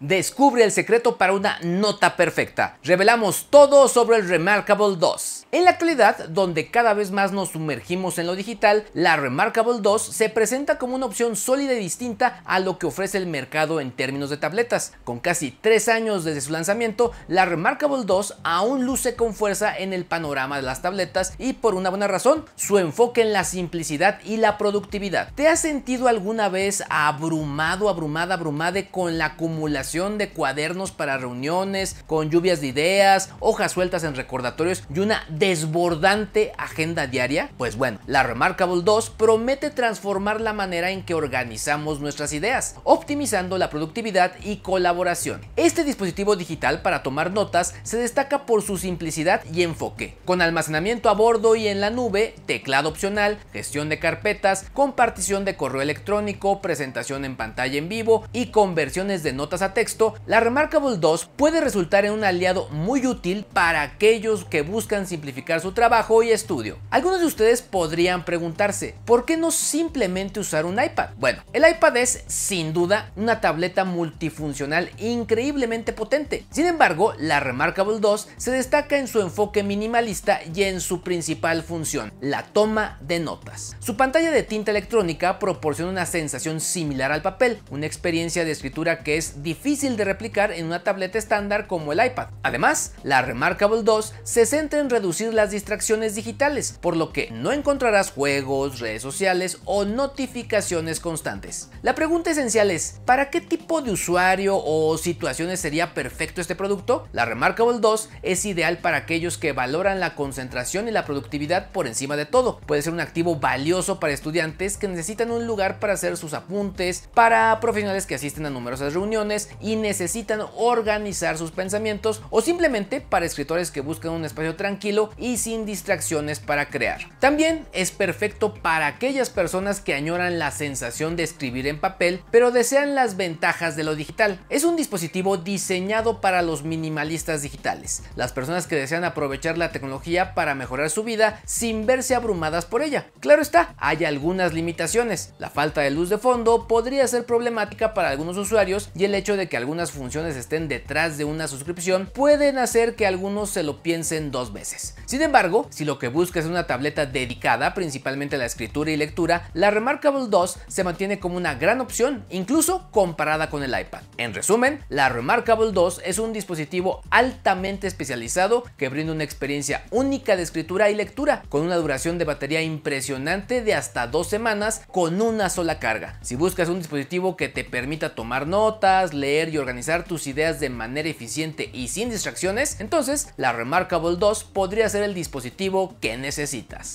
descubre el secreto para una nota perfecta. Revelamos todo sobre el Remarkable 2. En la actualidad, donde cada vez más nos sumergimos en lo digital, la Remarkable 2 se presenta como una opción sólida y distinta a lo que ofrece el mercado en términos de tabletas. Con casi 3 años desde su lanzamiento, la Remarkable 2 aún luce con fuerza en el panorama de las tabletas y por una buena razón, su enfoque en la simplicidad y la productividad. ¿Te has sentido alguna vez abrumado, abrumada, abrumade con la acumulación de cuadernos para reuniones, con lluvias de ideas, hojas sueltas en recordatorios y una desbordante agenda diaria? Pues bueno, la Remarkable 2 promete transformar la manera en que organizamos nuestras ideas, optimizando la productividad y colaboración. Este dispositivo digital para tomar notas se destaca por su simplicidad y enfoque, con almacenamiento a bordo y en la nube, teclado opcional, gestión de carpetas, compartición de correo electrónico, presentación en pantalla en vivo y conversiones de notas a la Remarkable 2 puede resultar en un aliado muy útil para aquellos que buscan simplificar su trabajo y estudio. Algunos de ustedes podrían preguntarse, ¿por qué no simplemente usar un iPad? Bueno, el iPad es sin duda una tableta multifuncional increíblemente potente. Sin embargo, la Remarkable 2 se destaca en su enfoque minimalista y en su principal función, la toma de notas. Su pantalla de tinta electrónica proporciona una sensación similar al papel, una experiencia de escritura que es difícil de replicar en una tableta estándar como el iPad. Además, la Remarkable 2 se centra en reducir las distracciones digitales, por lo que no encontrarás juegos, redes sociales o notificaciones constantes. La pregunta esencial es, ¿para qué tipo de usuario o situaciones sería perfecto este producto? La Remarkable 2 es ideal para aquellos que valoran la concentración y la productividad por encima de todo. Puede ser un activo valioso para estudiantes que necesitan un lugar para hacer sus apuntes, para profesionales que asisten a numerosas reuniones y necesitan organizar sus pensamientos o simplemente para escritores que buscan un espacio tranquilo y sin distracciones para crear. También es perfecto para aquellas personas que añoran la sensación de escribir en papel, pero desean las ventajas de lo digital. Es un dispositivo diseñado para los minimalistas digitales, las personas que desean aprovechar la tecnología para mejorar su vida sin verse abrumadas por ella. Claro está, hay algunas limitaciones. La falta de luz de fondo podría ser problemática para algunos usuarios y el hecho de que algunas funciones estén detrás de una suscripción pueden hacer que algunos se lo piensen dos veces. Sin embargo, si lo que buscas es una tableta dedicada principalmente a la escritura y lectura, la Remarkable 2 se mantiene como una gran opción, incluso comparada con el iPad. En resumen, la Remarkable 2 es un dispositivo altamente especializado que brinda una experiencia única de escritura y lectura, con una duración de batería impresionante de hasta dos semanas con una sola carga. Si buscas un dispositivo que te permita tomar notas, leer, y organizar tus ideas de manera eficiente y sin distracciones, entonces la Remarkable 2 podría ser el dispositivo que necesitas.